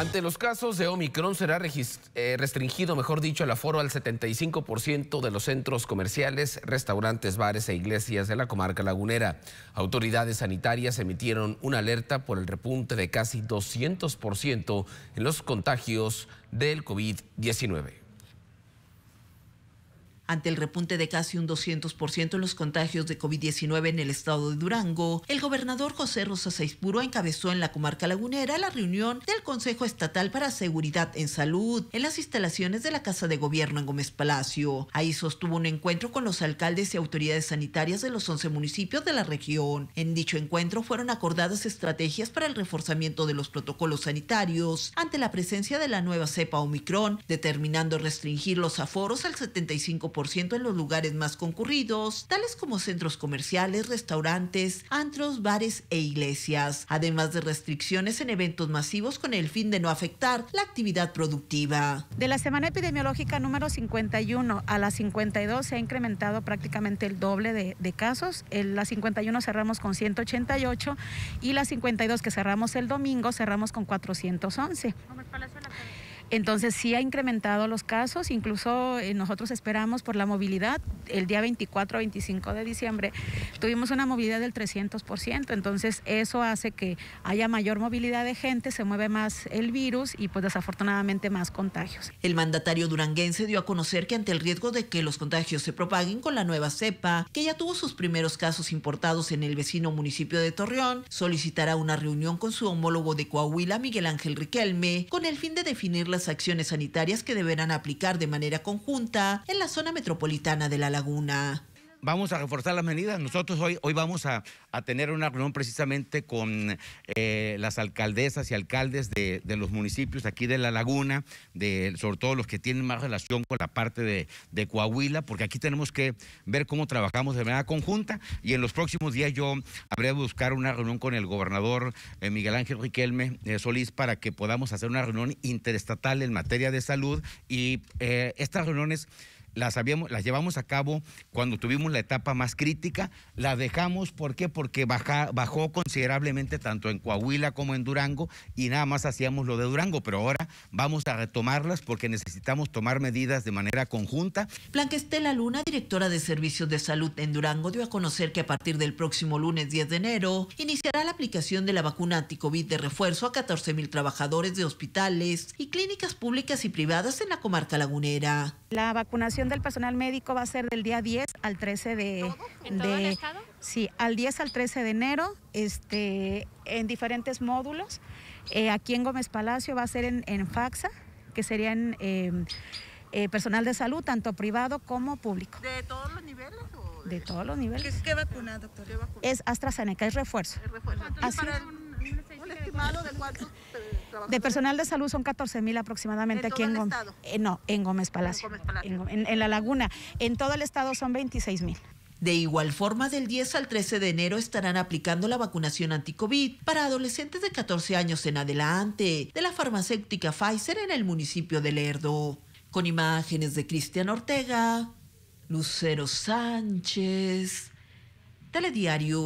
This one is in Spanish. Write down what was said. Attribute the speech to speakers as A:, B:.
A: Ante los casos de Omicron será eh, restringido, mejor dicho, el aforo al 75% de los centros comerciales, restaurantes, bares e iglesias de la comarca lagunera. Autoridades sanitarias emitieron una alerta por el repunte de casi 200% en los contagios del COVID-19.
B: Ante el repunte de casi un 200% en los contagios de COVID-19 en el estado de Durango, el gobernador José Rosa Seispuro encabezó en la comarca lagunera la reunión del Consejo Estatal para Seguridad en Salud en las instalaciones de la Casa de Gobierno en Gómez Palacio. Ahí sostuvo un encuentro con los alcaldes y autoridades sanitarias de los 11 municipios de la región. En dicho encuentro fueron acordadas estrategias para el reforzamiento de los protocolos sanitarios ante la presencia de la nueva cepa Omicron, determinando restringir los aforos al 75% en los lugares más concurridos, tales como centros comerciales, restaurantes, antros, bares e iglesias, además de restricciones en eventos masivos con el fin de no afectar la actividad productiva. De la semana
C: epidemiológica número 51 a la 52 se ha incrementado prácticamente el doble de, casos. En la 51 cerramos con 188 y la 52 que cerramos el domingo cerramos con 411. Entonces sí ha incrementado los casos, incluso eh, nosotros esperamos por la movilidad, el día 24-25 de diciembre tuvimos una movilidad del 300%, entonces eso hace que haya mayor movilidad de gente, se mueve más el virus y pues desafortunadamente más contagios.
B: El mandatario duranguense dio a conocer que ante el riesgo de que los contagios se propaguen con la nueva cepa, que ya tuvo sus primeros casos importados en el vecino municipio de Torreón, solicitará una reunión con su homólogo de Coahuila, Miguel Ángel Riquelme, con el fin de definir la acciones sanitarias que deberán aplicar de manera conjunta en la zona metropolitana de La Laguna
A: vamos a reforzar las medidas. Nosotros hoy, hoy vamos a, tener una reunión precisamente con eh, las alcaldesas y alcaldes de, los municipios aquí de La Laguna, de, sobre todo los que tienen más relación con la parte de, Coahuila, porque aquí tenemos que ver cómo trabajamos de manera conjunta y en los próximos días yo habré de buscar una reunión con el gobernador eh, Miguel Ángel Riquelme eh, Solís para que podamos hacer una reunión interestatal en materia de salud y estas reuniones las, habíamos, las llevamos a cabo cuando tuvimos la etapa más crítica, la dejamos, ¿por qué? Porque bajó considerablemente tanto en Coahuila como en Durango y nada más hacíamos lo de Durango, pero ahora vamos a retomarlas porque necesitamos tomar medidas de manera conjunta. Blanquestela Luna, directora de Servicios de Salud en Durango,
B: dio a conocer que a partir del próximo lunes 10 de enero iniciará la aplicación de la vacuna anticovid de refuerzo a 14 mil trabajadores de hospitales y clínicas públicas y privadas en la comarca lagunera.
C: La vacunación del personal médico va a ser del día 10 al 13 de... ¿Todo? ¿En el estado? Sí, al 10 al 13 de enero, este, en diferentes módulos. Eh, aquí en Gómez Palacio va a ser en, en FAXA, que serían en em, eh, personal de salud, tanto privado como público. ¿De todos los niveles? O de... todos los niveles. ¿Qué, vacuna, doctor? Es AstraZeneca, es refuerzo. Es estimado de De personal de salud son 14 mil aproximadamente aquí en Gómez. Eh, no, en
B: Gómez Palacio. En, La Laguna. En todo el estado son 26 mil. De igual forma, del 10 al 13 de enero estarán aplicando la vacunación anti-COVID para adolescentes de 14 años en adelante de la farmacéutica Pfizer en el municipio de Lerdo. Con imágenes de Cristian Ortega, Lucero Sánchez, Telediario.